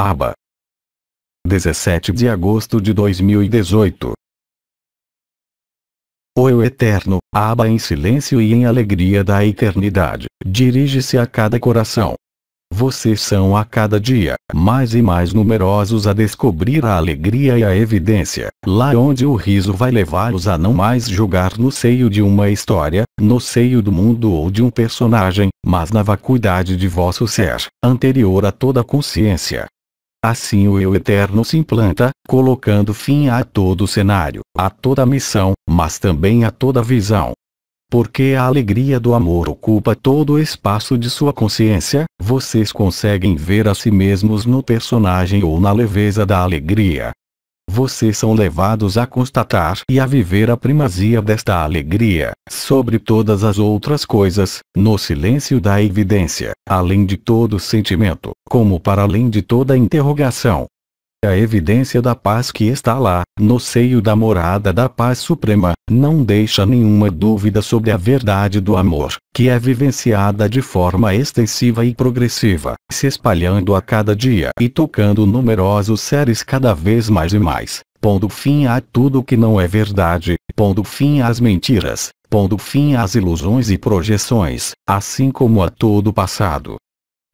aba 17 de agosto de 2018. O Eu Eterno, aba em silêncio e em alegria da eternidade, dirige-se a cada coração. Vocês são a cada dia, mais e mais numerosos a descobrir a alegria e a evidência, lá onde o riso vai levá-los a não mais julgar no seio de uma história, no seio do mundo ou de um personagem, mas na vacuidade de vosso ser, anterior a toda consciência, Assim o eu eterno se implanta, colocando fim a todo cenário, a toda missão, mas também a toda visão. Porque a alegria do amor ocupa todo o espaço de sua consciência, vocês conseguem ver a si mesmos no personagem ou na leveza da alegria vocês são levados a constatar e a viver a primazia desta alegria, sobre todas as outras coisas, no silêncio da evidência, além de todo sentimento, como para além de toda interrogação, a evidência da paz que está lá, no seio da morada da paz suprema, não deixa nenhuma dúvida sobre a verdade do amor, que é vivenciada de forma extensiva e progressiva, se espalhando a cada dia e tocando numerosos seres cada vez mais e mais, pondo fim a tudo que não é verdade, pondo fim às mentiras, pondo fim às ilusões e projeções, assim como a todo o passado,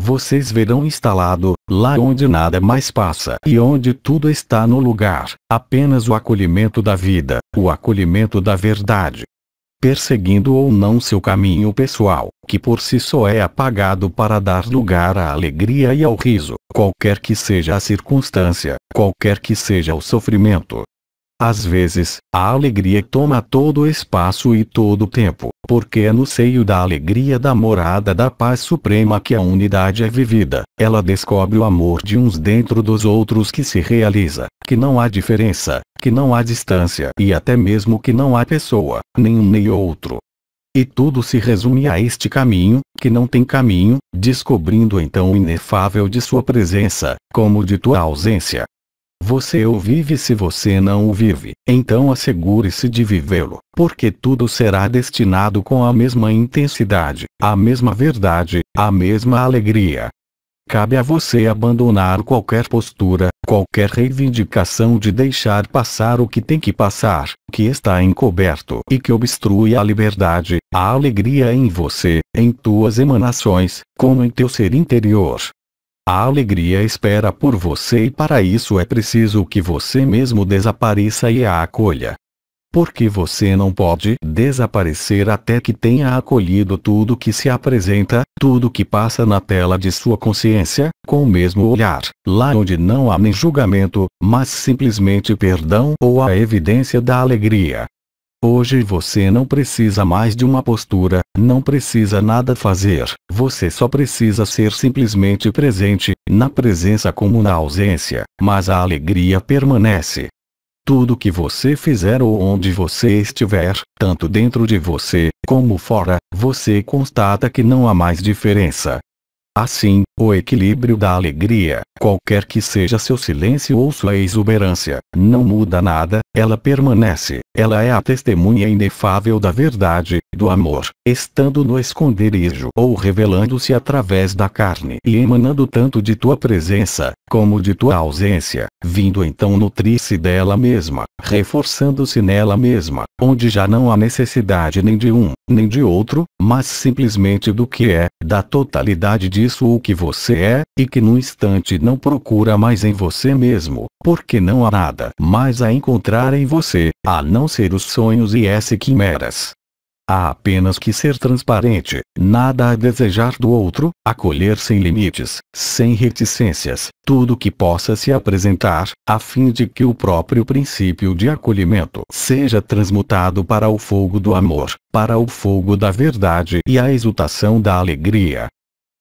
vocês verão instalado, lá onde nada mais passa e onde tudo está no lugar, apenas o acolhimento da vida, o acolhimento da verdade. Perseguindo ou não seu caminho pessoal, que por si só é apagado para dar lugar à alegria e ao riso, qualquer que seja a circunstância, qualquer que seja o sofrimento, às vezes, a alegria toma todo o espaço e todo o tempo, porque é no seio da alegria da morada da paz suprema que a unidade é vivida. Ela descobre o amor de uns dentro dos outros que se realiza, que não há diferença, que não há distância e até mesmo que não há pessoa, nenhum nem outro. E tudo se resume a este caminho, que não tem caminho, descobrindo então o inefável de sua presença, como de tua ausência, você o vive se você não o vive, então assegure-se de vivê-lo, porque tudo será destinado com a mesma intensidade, a mesma verdade, a mesma alegria. Cabe a você abandonar qualquer postura, qualquer reivindicação de deixar passar o que tem que passar, que está encoberto e que obstrui a liberdade, a alegria em você, em tuas emanações, como em teu ser interior. A alegria espera por você e para isso é preciso que você mesmo desapareça e a acolha. Porque você não pode desaparecer até que tenha acolhido tudo que se apresenta, tudo que passa na tela de sua consciência, com o mesmo olhar, lá onde não há nem julgamento, mas simplesmente perdão ou a evidência da alegria. Hoje você não precisa mais de uma postura, não precisa nada fazer, você só precisa ser simplesmente presente, na presença como na ausência, mas a alegria permanece. Tudo que você fizer ou onde você estiver, tanto dentro de você, como fora, você constata que não há mais diferença. Assim, o equilíbrio da alegria, qualquer que seja seu silêncio ou sua exuberância, não muda nada, ela permanece, ela é a testemunha inefável da verdade, do amor, estando no esconderijo ou revelando-se através da carne e emanando tanto de tua presença, como de tua ausência, vindo então nutrir-se dela mesma, reforçando-se nela mesma, onde já não há necessidade nem de um, nem de outro, mas simplesmente do que é, da totalidade disso o que você você é, e que num instante não procura mais em você mesmo, porque não há nada mais a encontrar em você, a não ser os sonhos e as quimeras. Há apenas que ser transparente, nada a desejar do outro, acolher sem limites, sem reticências, tudo que possa se apresentar, a fim de que o próprio princípio de acolhimento seja transmutado para o fogo do amor, para o fogo da verdade e a exultação da alegria,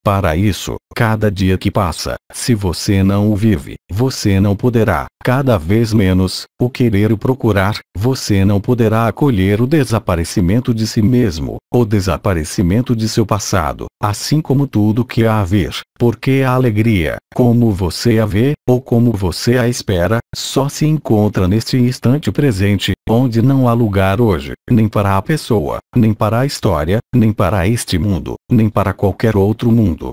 para isso, cada dia que passa, se você não o vive, você não poderá, cada vez menos, o querer o procurar, você não poderá acolher o desaparecimento de si mesmo, o desaparecimento de seu passado, assim como tudo que há a ver. Porque a alegria, como você a vê, ou como você a espera, só se encontra neste instante presente, onde não há lugar hoje, nem para a pessoa, nem para a história, nem para este mundo, nem para qualquer outro mundo,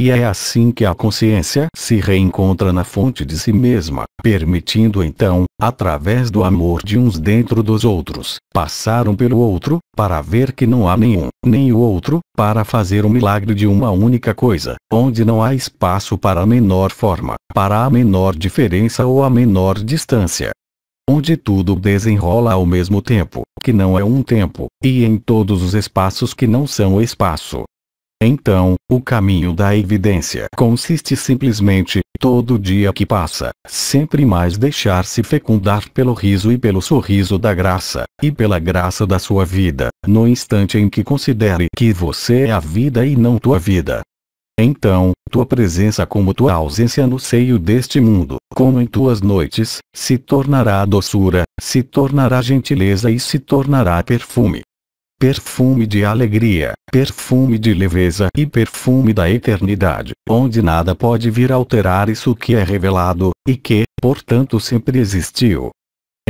e é assim que a consciência se reencontra na fonte de si mesma, permitindo então, através do amor de uns dentro dos outros, passar um pelo outro, para ver que não há nenhum, nem o outro, para fazer o um milagre de uma única coisa, onde não há espaço para a menor forma, para a menor diferença ou a menor distância onde tudo desenrola ao mesmo tempo, que não é um tempo, e em todos os espaços que não são espaço, então, o caminho da evidência consiste simplesmente, todo dia que passa, sempre mais deixar-se fecundar pelo riso e pelo sorriso da graça, e pela graça da sua vida, no instante em que considere que você é a vida e não tua vida. Então, tua presença como tua ausência no seio deste mundo, como em tuas noites, se tornará doçura, se tornará gentileza e se tornará perfume perfume de alegria, perfume de leveza e perfume da eternidade, onde nada pode vir alterar isso que é revelado, e que, portanto sempre existiu.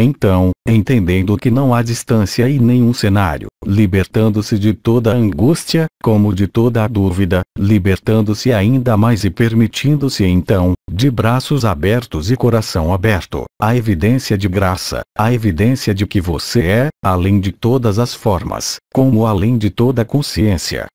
Então, entendendo que não há distância e nenhum cenário, libertando-se de toda a angústia, como de toda a dúvida, libertando-se ainda mais e permitindo-se então, de braços abertos e coração aberto, a evidência de graça, a evidência de que você é, além de todas as formas, como além de toda consciência,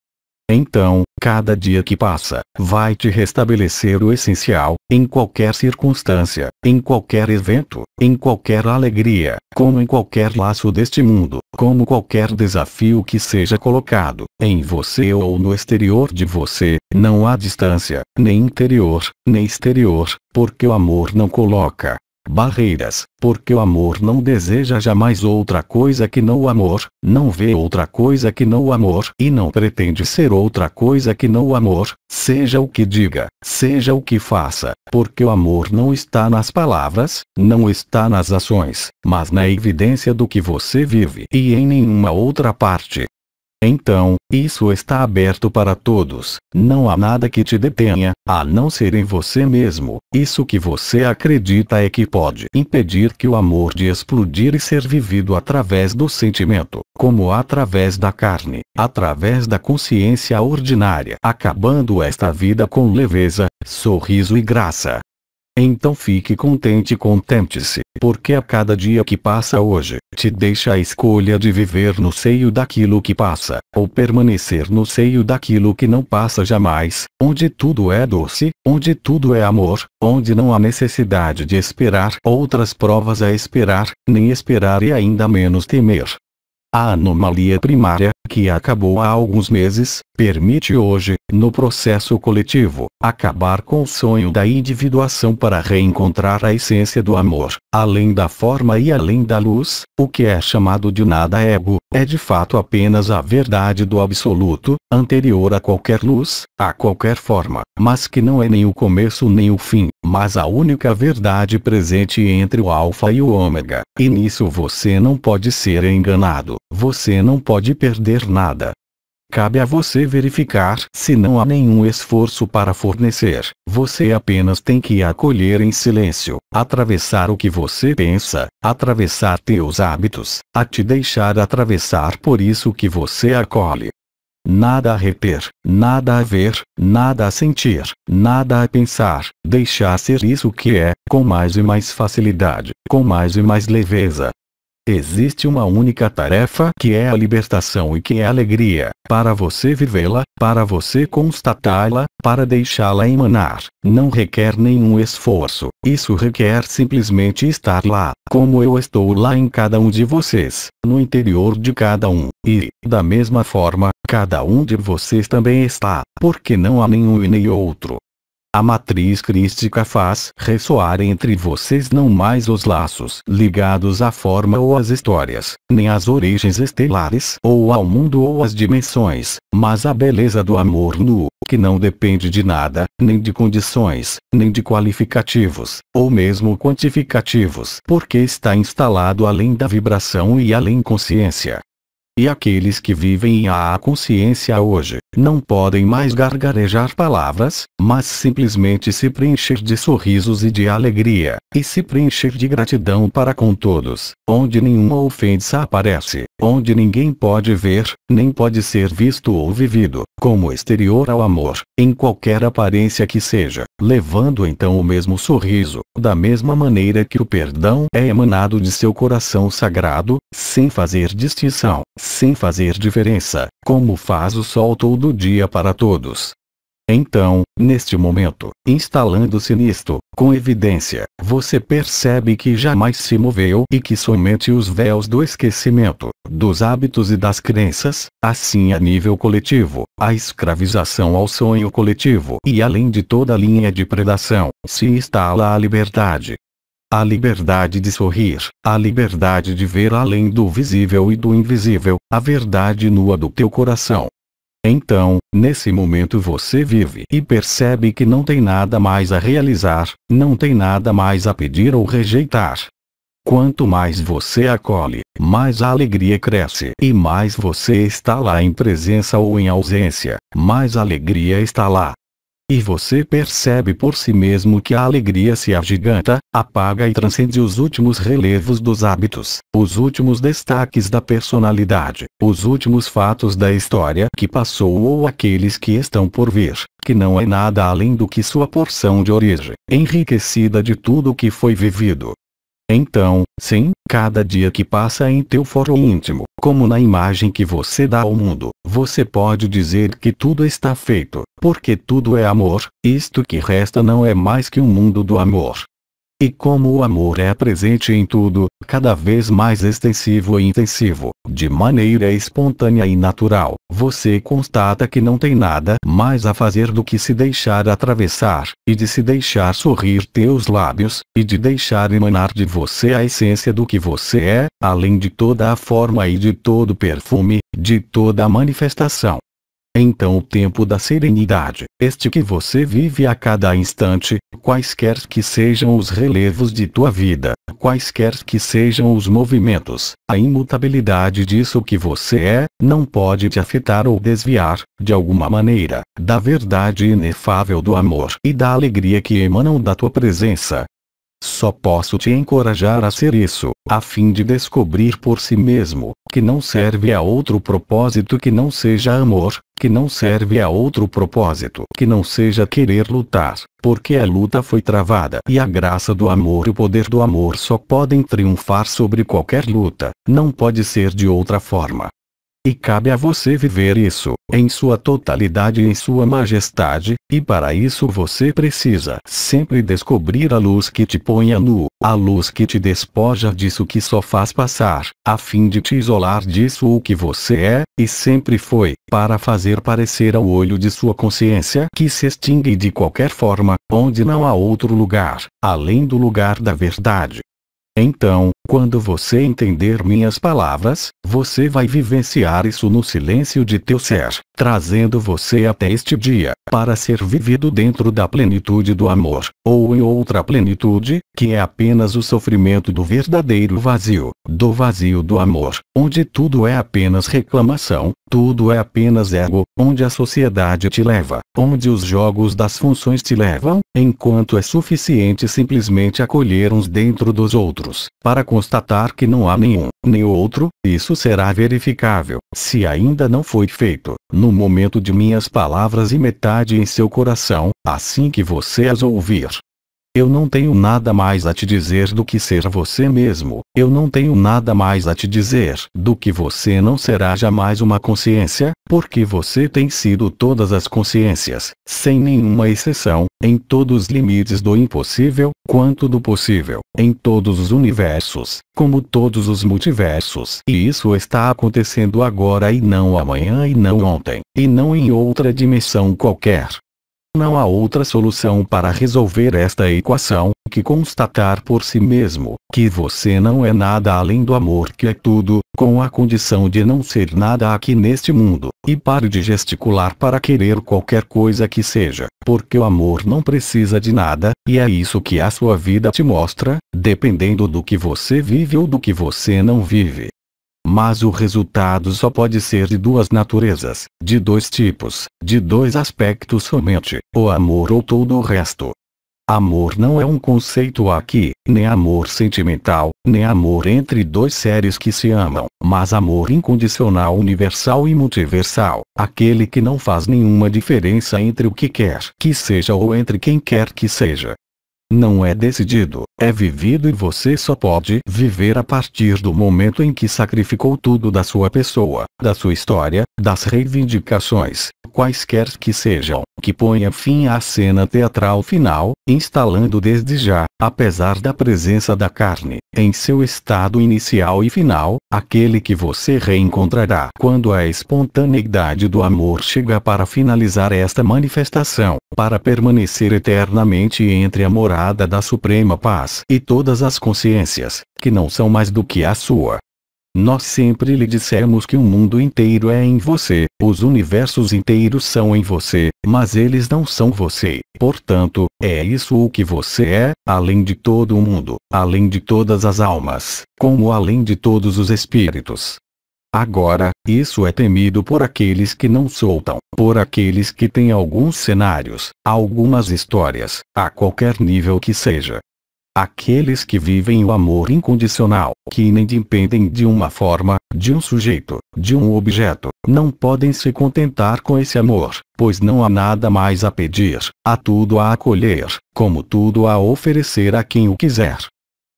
então, cada dia que passa, vai te restabelecer o essencial, em qualquer circunstância, em qualquer evento, em qualquer alegria, como em qualquer laço deste mundo, como qualquer desafio que seja colocado, em você ou no exterior de você, não há distância, nem interior, nem exterior, porque o amor não coloca barreiras, porque o amor não deseja jamais outra coisa que não o amor, não vê outra coisa que não o amor e não pretende ser outra coisa que não o amor, seja o que diga, seja o que faça, porque o amor não está nas palavras, não está nas ações, mas na evidência do que você vive e em nenhuma outra parte. Então, isso está aberto para todos, não há nada que te detenha, a não ser em você mesmo. Isso que você acredita é que pode impedir que o amor de explodir e ser vivido através do sentimento, como através da carne, através da consciência ordinária, acabando esta vida com leveza, sorriso e graça. Então fique contente e contente-se, porque a cada dia que passa hoje, te deixa a escolha de viver no seio daquilo que passa, ou permanecer no seio daquilo que não passa jamais, onde tudo é doce, onde tudo é amor, onde não há necessidade de esperar outras provas a esperar, nem esperar e ainda menos temer, a anomalia primária, que acabou há alguns meses, permite hoje, no processo coletivo, acabar com o sonho da individuação para reencontrar a essência do amor, além da forma e além da luz, o que é chamado de nada ego, é de fato apenas a verdade do absoluto, anterior a qualquer luz, a qualquer forma, mas que não é nem o começo nem o fim, mas a única verdade presente entre o alfa e o ômega, e nisso você não pode ser enganado, você não pode perder nada, Cabe a você verificar se não há nenhum esforço para fornecer. Você apenas tem que acolher em silêncio, atravessar o que você pensa, atravessar teus hábitos, a te deixar atravessar por isso que você acolhe. Nada a reter, nada a ver, nada a sentir, nada a pensar, deixar ser isso que é, com mais e mais facilidade, com mais e mais leveza, Existe uma única tarefa que é a libertação e que é a alegria, para você vivê-la, para você constatá-la, para deixá-la emanar. Não requer nenhum esforço, isso requer simplesmente estar lá, como eu estou lá em cada um de vocês, no interior de cada um, e, da mesma forma, cada um de vocês também está, porque não há nenhum e nem outro. A matriz crística faz ressoar entre vocês não mais os laços ligados à forma ou às histórias, nem às origens estelares ou ao mundo ou às dimensões, mas a beleza do amor nu, que não depende de nada, nem de condições, nem de qualificativos, ou mesmo quantificativos, porque está instalado além da vibração e além consciência, e aqueles que vivem a consciência hoje, não podem mais gargarejar palavras, mas simplesmente se preencher de sorrisos e de alegria, e se preencher de gratidão para com todos, onde nenhuma ofensa aparece, onde ninguém pode ver, nem pode ser visto ou vivido, como exterior ao amor, em qualquer aparência que seja, levando então o mesmo sorriso, da mesma maneira que o perdão é emanado de seu coração sagrado, sem fazer distinção, sem fazer diferença, como faz o sol todo dia para todos. Então, neste momento, instalando-se nisto, com evidência, você percebe que jamais se moveu e que somente os véus do esquecimento, dos hábitos e das crenças, assim a nível coletivo, a escravização ao sonho coletivo e além de toda linha de predação, se instala a liberdade, a liberdade de sorrir, a liberdade de ver além do visível e do invisível, a verdade nua do teu coração. Então, nesse momento você vive e percebe que não tem nada mais a realizar, não tem nada mais a pedir ou rejeitar. Quanto mais você acolhe, mais a alegria cresce e mais você está lá em presença ou em ausência, mais alegria está lá, e você percebe por si mesmo que a alegria se agiganta, apaga e transcende os últimos relevos dos hábitos, os últimos destaques da personalidade, os últimos fatos da história que passou ou aqueles que estão por vir, que não é nada além do que sua porção de origem, enriquecida de tudo o que foi vivido, então, sim, cada dia que passa em teu fórum íntimo, como na imagem que você dá ao mundo, você pode dizer que tudo está feito, porque tudo é amor, isto que resta não é mais que um mundo do amor. E como o amor é presente em tudo, cada vez mais extensivo e intensivo, de maneira espontânea e natural, você constata que não tem nada mais a fazer do que se deixar atravessar, e de se deixar sorrir teus lábios, e de deixar emanar de você a essência do que você é, além de toda a forma e de todo o perfume, de toda a manifestação então o tempo da serenidade, este que você vive a cada instante, quaisquer que sejam os relevos de tua vida, quaisquer que sejam os movimentos, a imutabilidade disso que você é, não pode te afetar ou desviar, de alguma maneira, da verdade inefável do amor e da alegria que emanam da tua presença. Só posso te encorajar a ser isso, a fim de descobrir por si mesmo, que não serve a outro propósito que não seja amor, que não serve a outro propósito que não seja querer lutar, porque a luta foi travada e a graça do amor e o poder do amor só podem triunfar sobre qualquer luta, não pode ser de outra forma. E cabe a você viver isso, em sua totalidade e em sua majestade, e para isso você precisa sempre descobrir a luz que te põe a nu, a luz que te despoja disso que só faz passar, a fim de te isolar disso o que você é, e sempre foi, para fazer parecer ao olho de sua consciência que se extingue de qualquer forma, onde não há outro lugar, além do lugar da verdade. Então, quando você entender minhas palavras, você vai vivenciar isso no silêncio de teu ser, trazendo você até este dia, para ser vivido dentro da plenitude do amor, ou em outra plenitude, que é apenas o sofrimento do verdadeiro vazio, do vazio do amor, onde tudo é apenas reclamação, tudo é apenas ego, onde a sociedade te leva, onde os jogos das funções te levam, enquanto é suficiente simplesmente acolher uns dentro dos outros, para constatar que não há nenhum, nem outro, isso será verificável, se ainda não foi feito, no momento de minhas palavras e metade em seu coração, assim que você as ouvir. Eu não tenho nada mais a te dizer do que ser você mesmo. Eu não tenho nada mais a te dizer do que você não será jamais uma consciência, porque você tem sido todas as consciências, sem nenhuma exceção, em todos os limites do impossível, quanto do possível, em todos os universos, como todos os multiversos. E isso está acontecendo agora e não amanhã e não ontem, e não em outra dimensão qualquer. Não há outra solução para resolver esta equação, que constatar por si mesmo, que você não é nada além do amor que é tudo, com a condição de não ser nada aqui neste mundo, e pare de gesticular para querer qualquer coisa que seja, porque o amor não precisa de nada, e é isso que a sua vida te mostra, dependendo do que você vive ou do que você não vive. Mas o resultado só pode ser de duas naturezas, de dois tipos, de dois aspectos somente, ou amor ou todo o resto. Amor não é um conceito aqui, nem amor sentimental, nem amor entre dois seres que se amam, mas amor incondicional universal e multiversal, aquele que não faz nenhuma diferença entre o que quer que seja ou entre quem quer que seja. Não é decidido, é vivido e você só pode viver a partir do momento em que sacrificou tudo da sua pessoa, da sua história, das reivindicações, quaisquer que sejam, que ponha fim à cena teatral final, instalando desde já, apesar da presença da carne, em seu estado inicial e final, aquele que você reencontrará quando a espontaneidade do amor chega para finalizar esta manifestação, para permanecer eternamente entre a morada da suprema paz e todas as consciências, que não são mais do que a sua. Nós sempre lhe dissemos que o mundo inteiro é em você, os universos inteiros são em você, mas eles não são você. Portanto, é isso o que você é, além de todo o mundo, além de todas as almas, como além de todos os espíritos, Agora, isso é temido por aqueles que não soltam, por aqueles que têm alguns cenários, algumas histórias, a qualquer nível que seja. Aqueles que vivem o amor incondicional, que nem dependem de uma forma, de um sujeito, de um objeto, não podem se contentar com esse amor, pois não há nada mais a pedir, há tudo a acolher, como tudo a oferecer a quem o quiser.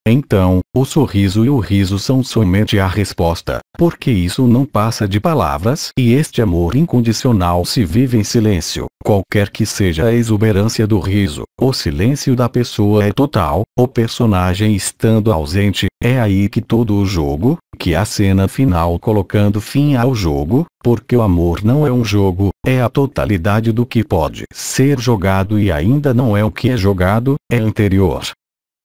Então, o sorriso e o riso são somente a resposta, porque isso não passa de palavras e este amor incondicional se vive em silêncio. Qualquer que seja a exuberância do riso, o silêncio da pessoa é total, o personagem estando ausente, é aí que todo o jogo, que a cena final colocando fim ao jogo, porque o amor não é um jogo, é a totalidade do que pode ser jogado e ainda não é o que é jogado, é anterior.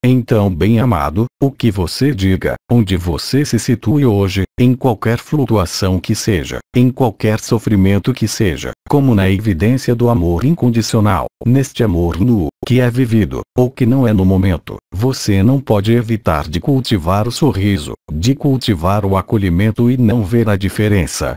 Então bem-amado, o que você diga, onde você se situe hoje, em qualquer flutuação que seja, em qualquer sofrimento que seja, como na evidência do amor incondicional, neste amor nu, que é vivido, ou que não é no momento, você não pode evitar de cultivar o sorriso, de cultivar o acolhimento e não ver a diferença,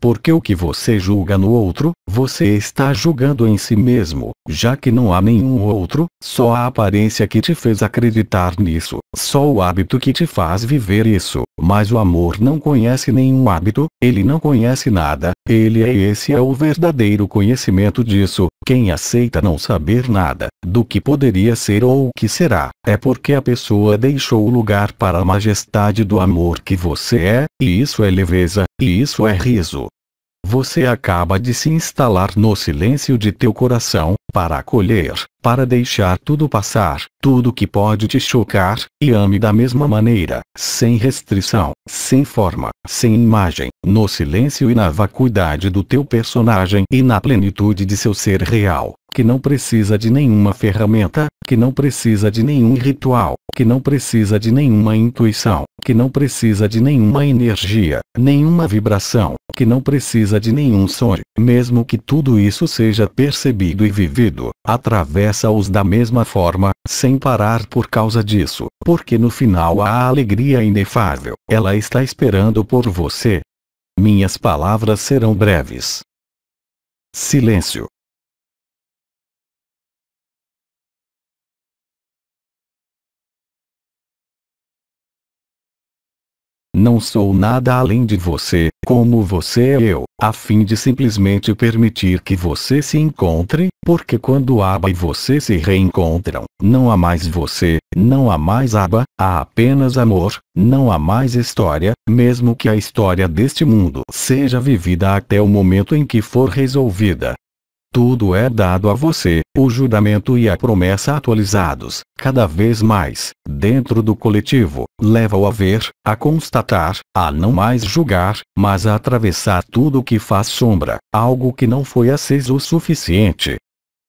porque o que você julga no outro, você está julgando em si mesmo, já que não há nenhum outro, só a aparência que te fez acreditar nisso, só o hábito que te faz viver isso. Mas o amor não conhece nenhum hábito, ele não conhece nada, ele é esse é o verdadeiro conhecimento disso, quem aceita não saber nada, do que poderia ser ou o que será, é porque a pessoa deixou o lugar para a majestade do amor que você é, e isso é leveza, e isso é riso. Você acaba de se instalar no silêncio de teu coração, para acolher, para deixar tudo passar, tudo que pode te chocar, e ame da mesma maneira, sem restrição, sem forma, sem imagem, no silêncio e na vacuidade do teu personagem e na plenitude de seu ser real que não precisa de nenhuma ferramenta, que não precisa de nenhum ritual, que não precisa de nenhuma intuição, que não precisa de nenhuma energia, nenhuma vibração, que não precisa de nenhum som, mesmo que tudo isso seja percebido e vivido, atravessa-os da mesma forma, sem parar por causa disso, porque no final há a alegria inefável, ela está esperando por você. Minhas palavras serão breves. Silêncio. Não sou nada além de você, como você é eu, a fim de simplesmente permitir que você se encontre, porque quando Aba e você se reencontram, não há mais você, não há mais Aba, há apenas amor, não há mais história, mesmo que a história deste mundo seja vivida até o momento em que for resolvida, tudo é dado a você, o juramento e a promessa atualizados, cada vez mais, dentro do coletivo, leva-o a ver, a constatar, a não mais julgar, mas a atravessar tudo o que faz sombra, algo que não foi aceso o suficiente,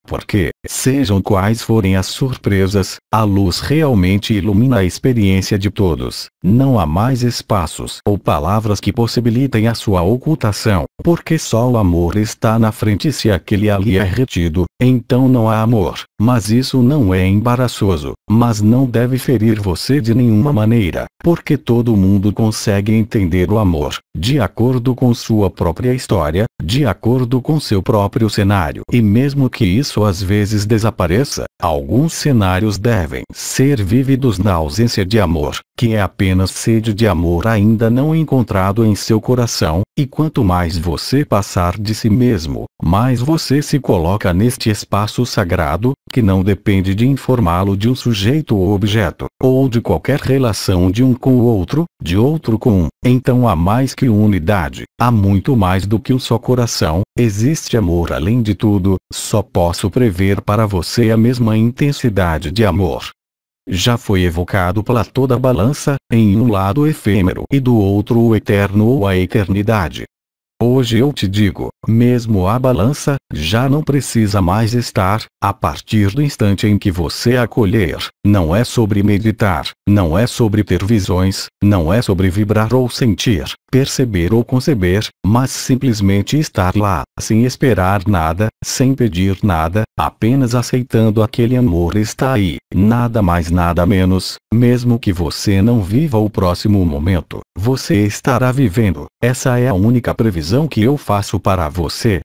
porque, sejam quais forem as surpresas, a luz realmente ilumina a experiência de todos. Não há mais espaços ou palavras que possibilitem a sua ocultação, porque só o amor está na frente se aquele ali é retido, então não há amor. Mas isso não é embaraçoso, mas não deve ferir você de nenhuma maneira, porque todo mundo consegue entender o amor, de acordo com sua própria história, de acordo com seu próprio cenário. E mesmo que isso isso às vezes desapareça, alguns cenários devem ser vividos na ausência de amor, que é apenas sede de amor ainda não encontrado em seu coração, e quanto mais você passar de si mesmo, mais você se coloca neste espaço sagrado, que não depende de informá-lo de um sujeito ou objeto, ou de qualquer relação de um com o outro, de outro com um. Então há mais que unidade, há muito mais do que um só coração, Existe amor além de tudo, só posso prever para você a mesma intensidade de amor. Já foi evocado pela toda balança, em um lado o efêmero e do outro o eterno ou a eternidade, Hoje eu te digo, mesmo a balança, já não precisa mais estar, a partir do instante em que você acolher, não é sobre meditar, não é sobre ter visões, não é sobre vibrar ou sentir, perceber ou conceber, mas simplesmente estar lá, sem esperar nada, sem pedir nada, apenas aceitando aquele amor está aí, nada mais nada menos, mesmo que você não viva o próximo momento, você estará vivendo, essa é a única previsão que eu faço para você.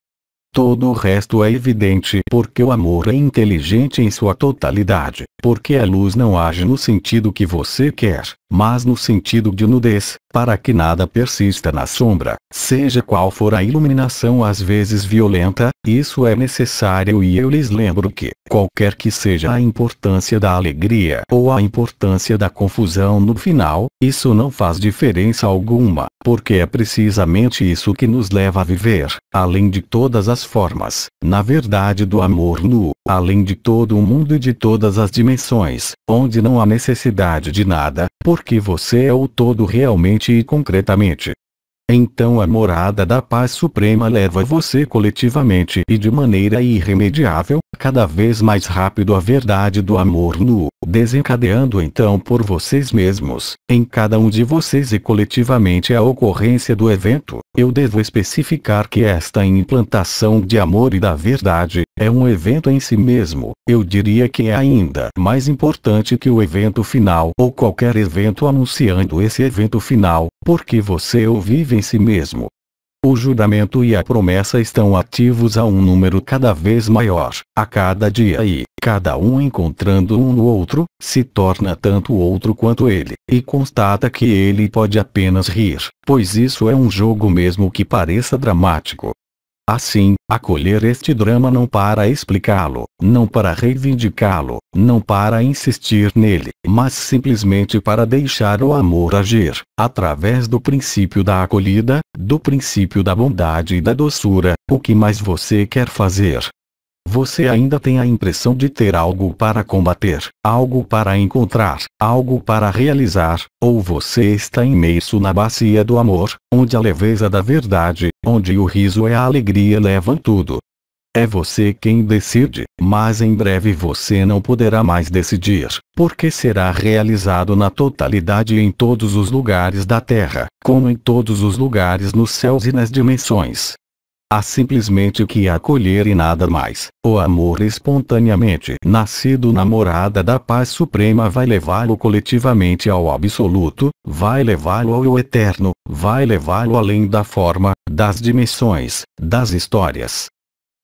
Todo o resto é evidente porque o amor é inteligente em sua totalidade, porque a luz não age no sentido que você quer, mas no sentido de nudez, para que nada persista na sombra, seja qual for a iluminação às vezes violenta, isso é necessário e eu lhes lembro que, qualquer que seja a importância da alegria ou a importância da confusão no final, isso não faz diferença alguma porque é precisamente isso que nos leva a viver, além de todas as formas, na verdade do amor nu, além de todo o mundo e de todas as dimensões, onde não há necessidade de nada, porque você é o todo realmente e concretamente. Então a morada da paz suprema leva você coletivamente e de maneira irremediável, cada vez mais rápido a verdade do amor nu, desencadeando então por vocês mesmos, em cada um de vocês e coletivamente a ocorrência do evento. Eu devo especificar que esta implantação de amor e da verdade é um evento em si mesmo. Eu diria que é ainda mais importante que o evento final ou qualquer evento anunciando esse evento final, porque você o vive em si mesmo. O juramento e a promessa estão ativos a um número cada vez maior, a cada dia e, cada um encontrando um no outro, se torna tanto outro quanto ele, e constata que ele pode apenas rir, pois isso é um jogo mesmo que pareça dramático, Assim, acolher este drama não para explicá-lo, não para reivindicá-lo, não para insistir nele, mas simplesmente para deixar o amor agir, através do princípio da acolhida, do princípio da bondade e da doçura, o que mais você quer fazer? Você ainda tem a impressão de ter algo para combater, algo para encontrar, algo para realizar, ou você está imerso na bacia do amor, onde a leveza da verdade, onde o riso e a alegria levam tudo. É você quem decide, mas em breve você não poderá mais decidir, porque será realizado na totalidade em todos os lugares da terra, como em todos os lugares nos céus e nas dimensões. Há simplesmente que acolher e nada mais. O amor espontaneamente nascido na morada da paz suprema vai levá-lo coletivamente ao absoluto, vai levá-lo ao eterno, vai levá-lo além da forma, das dimensões, das histórias.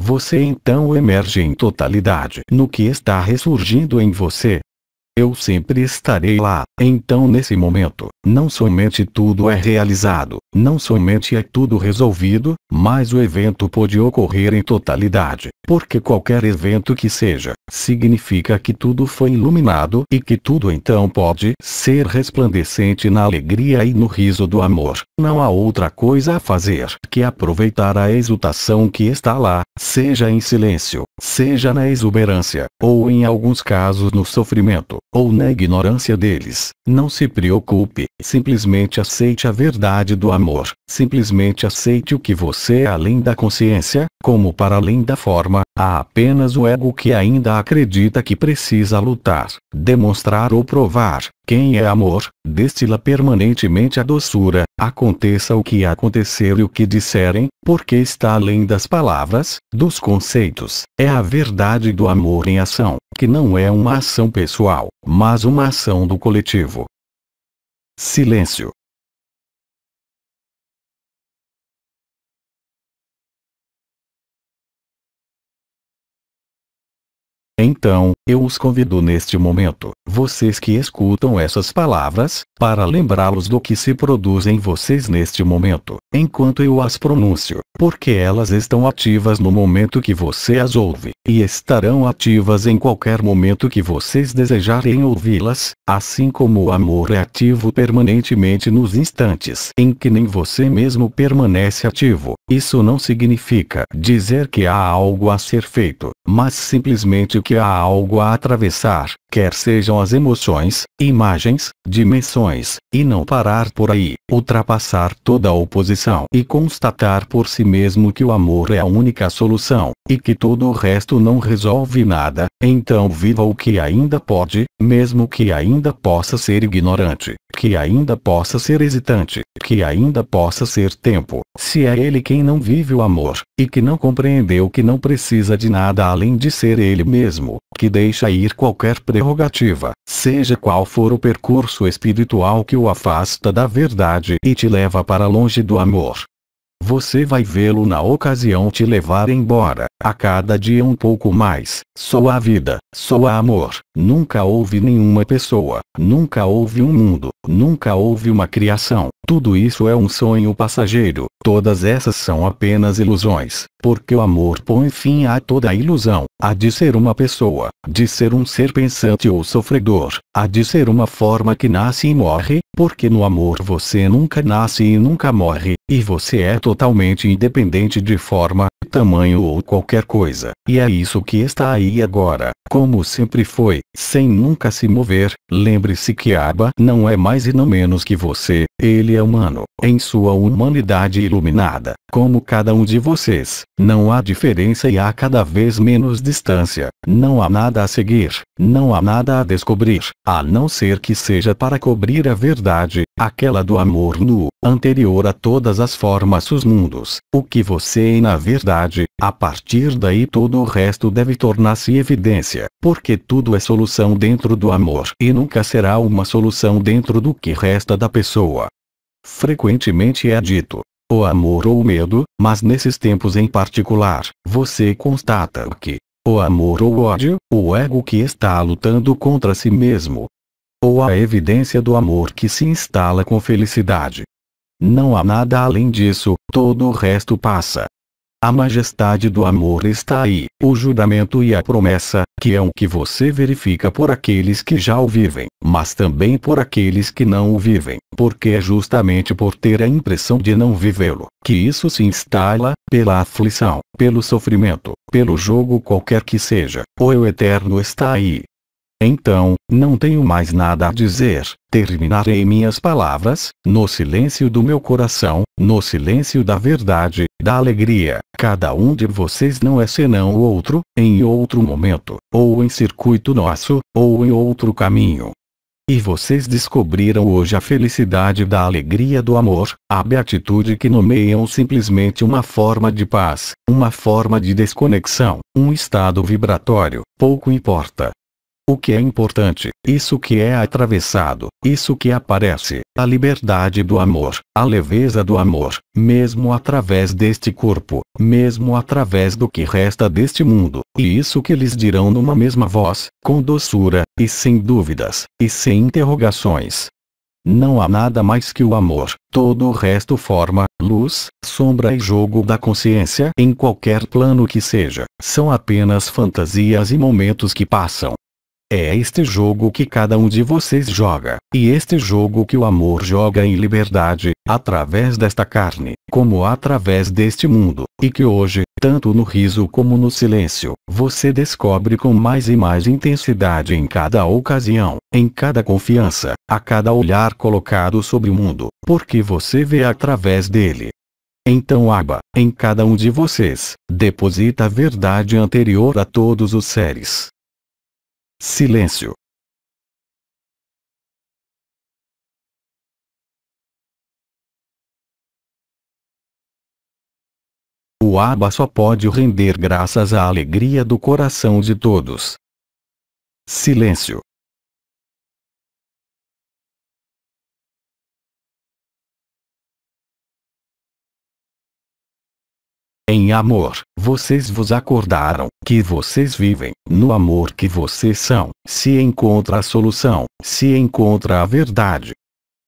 Você então emerge em totalidade no que está ressurgindo em você. Eu sempre estarei lá, então nesse momento, não somente tudo é realizado, não somente é tudo resolvido, mas o evento pode ocorrer em totalidade, porque qualquer evento que seja, significa que tudo foi iluminado e que tudo então pode ser resplandecente na alegria e no riso do amor. Não há outra coisa a fazer que aproveitar a exultação que está lá, seja em silêncio, seja na exuberância, ou em alguns casos no sofrimento, ou na ignorância deles. Não se preocupe, simplesmente aceite a verdade do amor amor, simplesmente aceite o que você é além da consciência, como para além da forma, há apenas o ego que ainda acredita que precisa lutar, demonstrar ou provar. Quem é amor, destila permanentemente a doçura, aconteça o que acontecer e o que disserem, porque está além das palavras, dos conceitos. É a verdade do amor em ação, que não é uma ação pessoal, mas uma ação do coletivo. Silêncio. Então, eu os convido neste momento, vocês que escutam essas palavras, para lembrá-los do que se produz em vocês neste momento, enquanto eu as pronuncio, porque elas estão ativas no momento que você as ouve, e estarão ativas em qualquer momento que vocês desejarem ouvi-las, assim como o amor é ativo permanentemente nos instantes em que nem você mesmo permanece ativo. Isso não significa dizer que há algo a ser feito, mas simplesmente que há algo algo a atravessar, quer sejam as emoções, imagens, dimensões, e não parar por aí, ultrapassar toda a oposição e constatar por si mesmo que o amor é a única solução e que todo o resto não resolve nada, então viva o que ainda pode, mesmo que ainda possa ser ignorante, que ainda possa ser hesitante, que ainda possa ser tempo, se é ele quem não vive o amor, e que não compreendeu que não precisa de nada além de ser ele mesmo, que deixa ir qualquer prerrogativa, seja qual for o percurso espiritual que o afasta da verdade e te leva para longe do amor. Você vai vê-lo na ocasião te levar embora, a cada dia um pouco mais. Só a vida, só a amor. Nunca houve nenhuma pessoa, nunca houve um mundo, Nunca houve uma criação. Tudo isso é um sonho passageiro. Todas essas são apenas ilusões, porque o amor põe fim a toda a ilusão, a de ser uma pessoa, de ser um ser pensante ou sofredor, a de ser uma forma que nasce e morre, porque no amor você nunca nasce e nunca morre, e você é totalmente independente de forma, tamanho ou qualquer coisa. E é isso que está aí agora como sempre foi, sem nunca se mover, lembre-se que Abba não é mais e não menos que você, ele é humano, em sua humanidade iluminada, como cada um de vocês, não há diferença e há cada vez menos distância, não há nada a seguir, não há nada a descobrir, a não ser que seja para cobrir a verdade, aquela do amor nu, anterior a todas as formas os mundos, o que você é na verdade, a partir daí todo o resto deve tornar-se evidência, porque tudo é solução dentro do amor e nunca será uma solução dentro do que resta da pessoa. Frequentemente é dito, o amor ou o medo, mas nesses tempos em particular, você constata que, o amor ou o ódio, o ego que está lutando contra si mesmo, ou a evidência do amor que se instala com felicidade. Não há nada além disso, todo o resto passa. A majestade do amor está aí, o juramento e a promessa, que é o que você verifica por aqueles que já o vivem, mas também por aqueles que não o vivem, porque é justamente por ter a impressão de não vivê-lo, que isso se instala, pela aflição, pelo sofrimento, pelo jogo qualquer que seja, o eu eterno está aí, então, não tenho mais nada a dizer, terminarei minhas palavras, no silêncio do meu coração, no silêncio da verdade, da alegria. Cada um de vocês não é senão o outro, em outro momento, ou em circuito nosso, ou em outro caminho. E vocês descobriram hoje a felicidade da alegria do amor, a beatitude que nomeiam simplesmente uma forma de paz, uma forma de desconexão, um estado vibratório, pouco importa, o que é importante, isso que é atravessado, isso que aparece, a liberdade do amor, a leveza do amor, mesmo através deste corpo, mesmo através do que resta deste mundo, e isso que eles dirão numa mesma voz, com doçura, e sem dúvidas, e sem interrogações. Não há nada mais que o amor, todo o resto forma, luz, sombra e jogo da consciência em qualquer plano que seja, são apenas fantasias e momentos que passam. É este jogo que cada um de vocês joga, e este jogo que o amor joga em liberdade, através desta carne, como através deste mundo, e que hoje, tanto no riso como no silêncio, você descobre com mais e mais intensidade em cada ocasião, em cada confiança, a cada olhar colocado sobre o mundo, porque você vê através dele. Então Abba, em cada um de vocês, deposita a verdade anterior a todos os seres, Silêncio O Aba só pode render graças à alegria do coração de todos. Silêncio Em amor, vocês vos acordaram, que vocês vivem, no amor que vocês são, se encontra a solução, se encontra a verdade.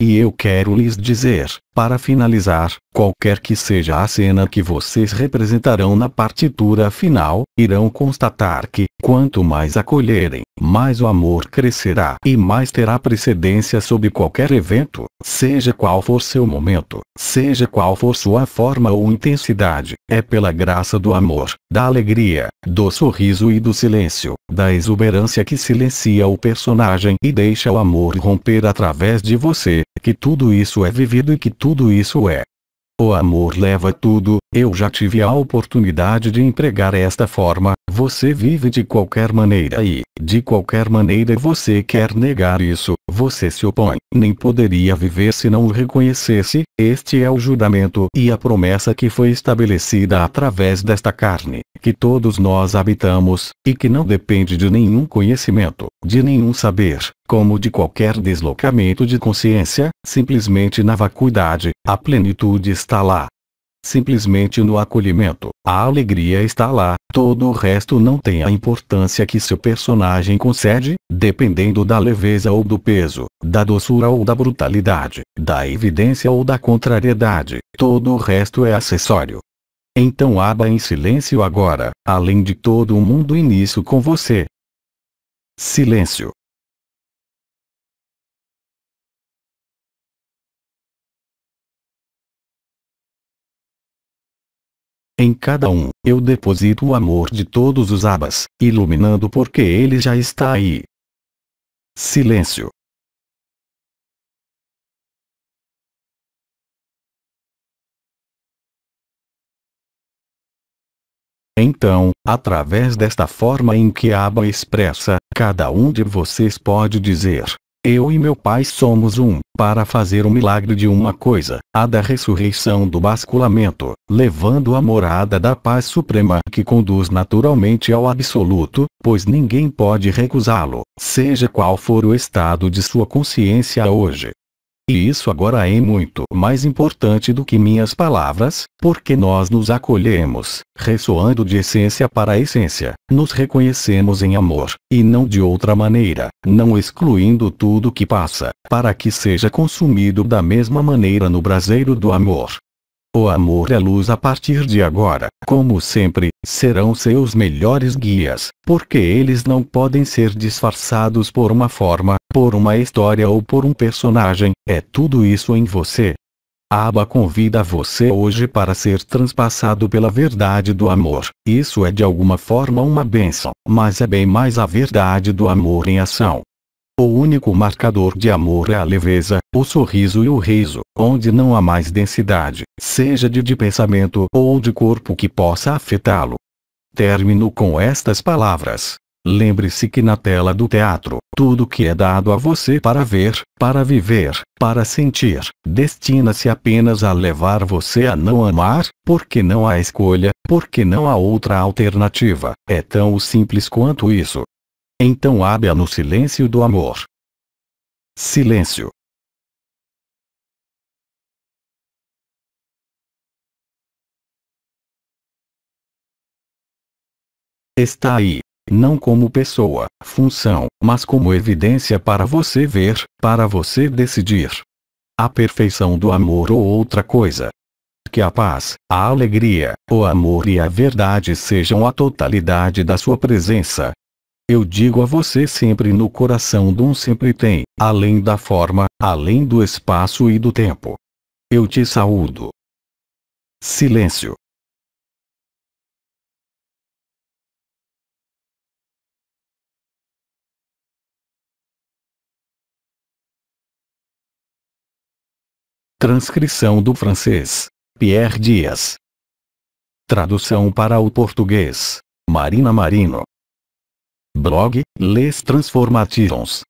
E eu quero lhes dizer, para finalizar, qualquer que seja a cena que vocês representarão na partitura final, irão constatar que, quanto mais acolherem, mais o amor crescerá e mais terá precedência sobre qualquer evento, seja qual for seu momento, seja qual for sua forma ou intensidade. É pela graça do amor, da alegria, do sorriso e do silêncio, da exuberância que silencia o personagem e deixa o amor romper através de você, que tudo isso é vivido e que tudo isso é. O amor leva tudo, eu já tive a oportunidade de empregar esta forma, você vive de qualquer maneira e, de qualquer maneira você quer negar isso, você se opõe, nem poderia viver se não o reconhecesse, este é o juramento e a promessa que foi estabelecida através desta carne, que todos nós habitamos, e que não depende de nenhum conhecimento, de nenhum saber, como de qualquer deslocamento de consciência, simplesmente na vacuidade, a plenitude está lá, simplesmente no acolhimento. A alegria está lá, todo o resto não tem a importância que seu personagem concede, dependendo da leveza ou do peso, da doçura ou da brutalidade, da evidência ou da contrariedade, todo o resto é acessório. Então aba em silêncio agora, além de todo o mundo início com você. Silêncio. Em cada um, eu deposito o amor de todos os abas, iluminando porque ele já está aí. Silêncio. Então, através desta forma em que a aba expressa, cada um de vocês pode dizer: eu e meu pai somos um, para fazer o milagre de uma coisa, a da ressurreição do basculamento, levando a morada da paz suprema que conduz naturalmente ao absoluto, pois ninguém pode recusá-lo, seja qual for o estado de sua consciência hoje. E isso agora é muito mais importante do que minhas palavras, porque nós nos acolhemos, ressoando de essência para essência, nos reconhecemos em amor, e não de outra maneira, não excluindo tudo que passa, para que seja consumido da mesma maneira no braseiro do amor. O amor e a luz a partir de agora, como sempre, serão seus melhores guias, porque eles não podem ser disfarçados por uma forma, por uma história ou por um personagem, é tudo isso em você. A aba convida você hoje para ser transpassado pela verdade do amor. Isso é de alguma forma uma benção, mas é bem mais a verdade do amor em ação. O único marcador de amor é a leveza, o sorriso e o riso, onde não há mais densidade, seja de, de pensamento ou de corpo que possa afetá-lo. Termino com estas palavras. Lembre-se que na tela do teatro, tudo que é dado a você para ver, para viver, para sentir, destina-se apenas a levar você a não amar, porque não há escolha, porque não há outra alternativa. É tão simples quanto isso. Então hábea no silêncio do amor. Silêncio. Está aí, não como pessoa, função, mas como evidência para você ver, para você decidir. A perfeição do amor ou outra coisa, que a paz, a alegria, o amor e a verdade sejam a totalidade da sua presença, eu digo a você sempre no coração de um sempre tem, além da forma, além do espaço e do tempo. Eu te saúdo. Silêncio. Transcrição do francês. Pierre Dias. Tradução para o português. Marina Marino. Blog, Les Transformations